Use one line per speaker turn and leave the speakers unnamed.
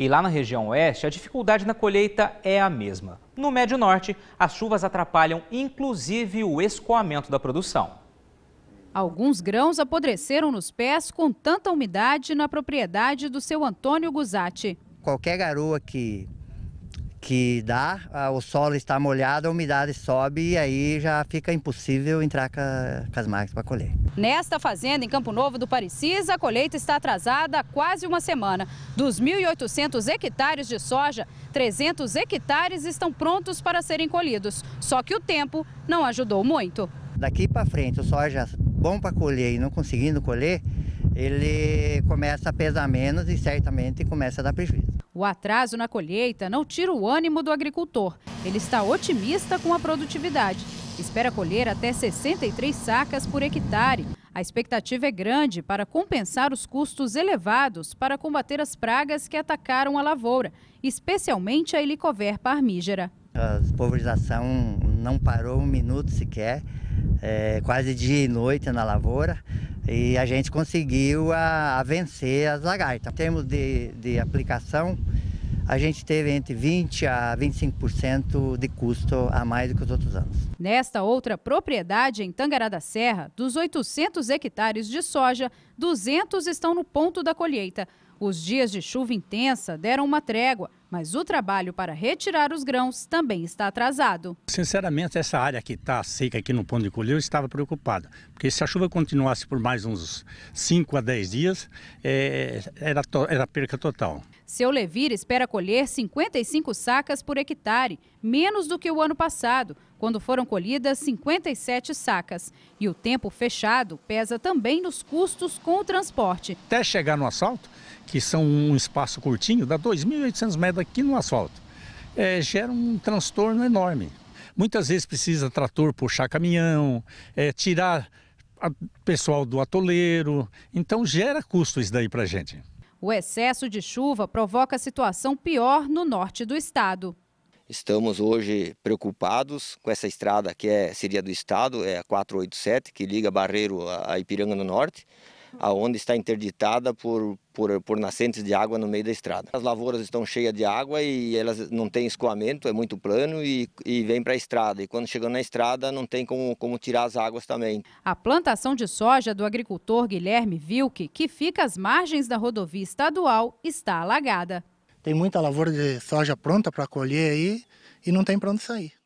E lá na região oeste, a dificuldade na colheita é a mesma. No Médio Norte, as chuvas atrapalham inclusive o escoamento da produção. Alguns grãos apodreceram nos pés com tanta umidade na propriedade do seu Antônio
Guzatti. Qualquer garoa que que dá, ah, o solo está molhado, a umidade sobe e aí já fica impossível entrar com, a, com as máquinas para colher.
Nesta fazenda, em Campo Novo do Parecis, a colheita está atrasada há quase uma semana. Dos 1.800 hectares de soja, 300 hectares estão prontos para serem colhidos. Só que o tempo não ajudou muito.
Daqui para frente, o soja bom para colher e não conseguindo colher, ele começa a pesar menos e certamente começa a dar prejuízo.
O atraso na colheita não tira o ânimo do agricultor. Ele está otimista com a produtividade. Espera colher até 63 sacas por hectare. A expectativa é grande para compensar os custos elevados para combater as pragas que atacaram a lavoura, especialmente a helicover parmígera.
A pulverização não parou um minuto sequer, é, quase dia e noite na lavoura e a gente conseguiu a, a vencer as lagartas. Em termos de, de aplicação, a gente teve entre 20% a 25% de custo a mais do que os outros anos.
Nesta outra propriedade, em Tangará da Serra, dos 800 hectares de soja, 200 estão no ponto da colheita. Os dias de chuva intensa deram uma trégua, mas o trabalho para retirar os grãos também está atrasado.
Sinceramente, essa área que está seca aqui no ponto de colher, eu estava preocupado, porque se a chuva continuasse por mais uns 5 a 10 dias, é, era, era perca total.
Seu Levir espera colher 55 sacas por hectare, menos do que o ano passado, quando foram colhidas 57 sacas. E o tempo fechado pesa também nos custos com o transporte.
Até chegar no asfalto, que são um espaço curtinho, dá 2.800 metros aqui no asfalto. É, gera um transtorno enorme. Muitas vezes precisa trator puxar caminhão, é, tirar pessoal do atoleiro. Então gera custo isso daí para a gente.
O excesso de chuva provoca situação pior no norte do estado.
Estamos hoje preocupados com essa estrada que é, seria do estado, é a 487, que liga Barreiro a Ipiranga no norte aonde está interditada por, por, por nascentes de água no meio da estrada. As lavouras estão cheias de água e elas não têm escoamento, é muito plano e, e vem para a estrada. E quando chegando na estrada não tem como, como tirar as águas também.
A plantação de soja do agricultor Guilherme Wilke, que fica às margens da rodovia estadual, está alagada.
Tem muita lavoura de soja pronta para colher aí e não tem para onde sair.